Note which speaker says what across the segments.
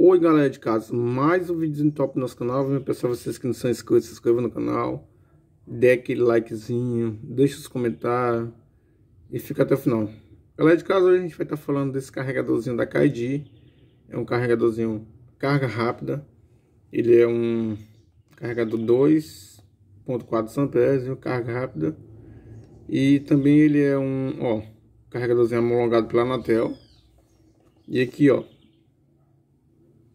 Speaker 1: Oi galera de casa, mais um vídeo top no nosso canal Vou pessoal, vocês que não são inscritos, se inscrevam no canal Dê aquele likezinho, deixa os comentários E fica até o final Galera de casa, hoje a gente vai estar tá falando desse carregadorzinho da Kaidi É um carregadorzinho carga rápida Ele é um carregador 2.4 amperes, carga rápida E também ele é um, ó, carregadorzinho homologado pela Anatel E aqui ó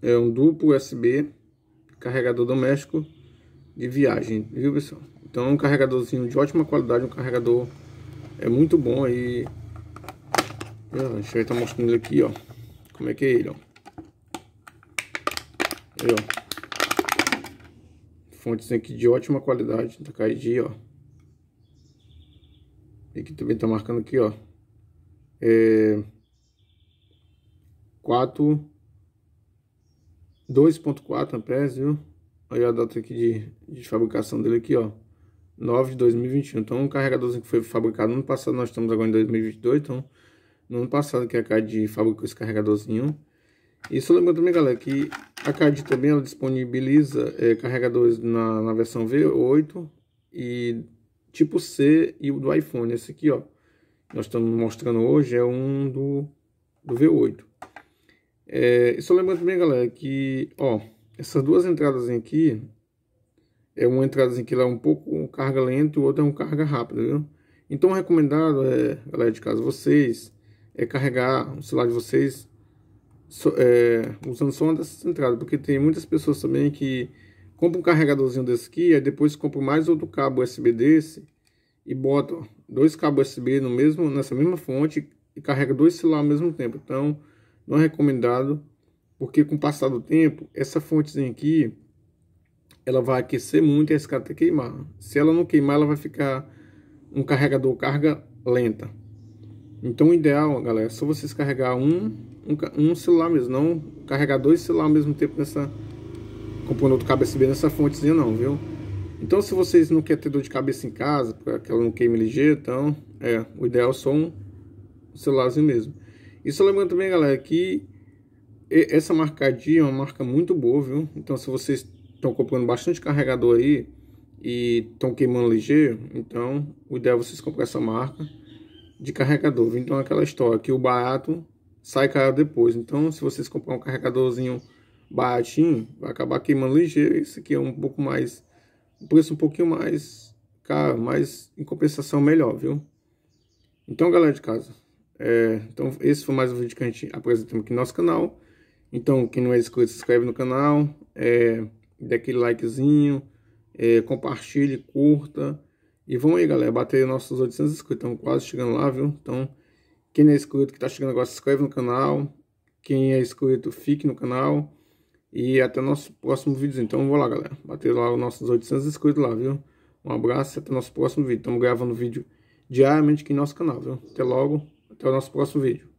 Speaker 1: é um duplo USB carregador doméstico de viagem, viu pessoal? Então é um carregadorzinho de ótima qualidade, um carregador é muito bom aí. Deixa eu estar tá mostrando ele aqui, ó. Como é que é ele, ó. Aí, ó. Fontes aqui de ótima qualidade, da KD, ó. E aqui também tá marcando aqui, ó. É... 4 2.4 amperes, viu? Olha a data aqui de, de fabricação dele aqui, ó. 9 de 2021. Então, um carregadorzinho que foi fabricado no ano passado, nós estamos agora em 2022, então no ano passado que a CAD fabricou esse carregadorzinho. E só lembrando também, galera, que a CAD também ela disponibiliza é, carregadores na, na versão V8 e tipo C e o do iPhone. Esse aqui, ó, nós estamos mostrando hoje é um do, do V8. É, só lembrando bem, galera, que ó, essas duas entradas aqui, é uma entrada que lá é um pouco um carga lenta e o outro é um carga rápida, viu? Então o recomendado é, galera de casa, vocês é carregar o celular de vocês so, é, usando só uma dessas entradas, porque tem muitas pessoas também que compram um carregadorzinho desse aqui, aí depois compram mais outro cabo USB desse e botam dois cabos USB no mesmo, nessa mesma fonte e carrega dois celulares ao mesmo tempo. Então não é recomendado, porque com o passar do tempo, essa fontezinha aqui, ela vai aquecer muito e esse até queimar. Se ela não queimar, ela vai ficar um carregador carga lenta. Então o ideal, galera, é só vocês carregar um, um, um celular mesmo, não carregar dois celulares ao mesmo tempo nessa componente do cabeça bem nessa fontezinha não, viu? Então se vocês não querem ter dor de cabeça em casa, porque ela não queime ligeiro, então é, o ideal é só um celularzinho mesmo. E só lembrando também, galera, que essa marcadinha é uma marca muito boa, viu? Então, se vocês estão comprando bastante carregador aí e estão queimando ligeiro, então o ideal é vocês comprar essa marca de carregador. Viu? Então, aquela história que o barato sai caro depois. Então, se vocês comprar um carregadorzinho baratinho, vai acabar queimando ligeiro. Esse aqui é um pouco mais, um preço um pouquinho mais caro, mas em compensação melhor, viu? Então, galera de casa, é, então, esse foi mais um vídeo que a gente apresentou aqui no nosso canal. Então, quem não é inscrito, se inscreve no canal, é, dê aquele likezinho, é, compartilhe, curta. E vamos aí, galera, bater nossos 800 inscritos. Estamos quase chegando lá, viu? Então, quem não é inscrito, que está chegando agora, se inscreve no canal. Quem é inscrito, fique no canal. E até o nosso próximo vídeo. Então, vou lá, galera. Bater lá os nossos 800 inscritos lá, viu? Um abraço e até o nosso próximo vídeo. Estamos gravando vídeo diariamente aqui no nosso canal, viu? Até logo. Até o nosso próximo vídeo.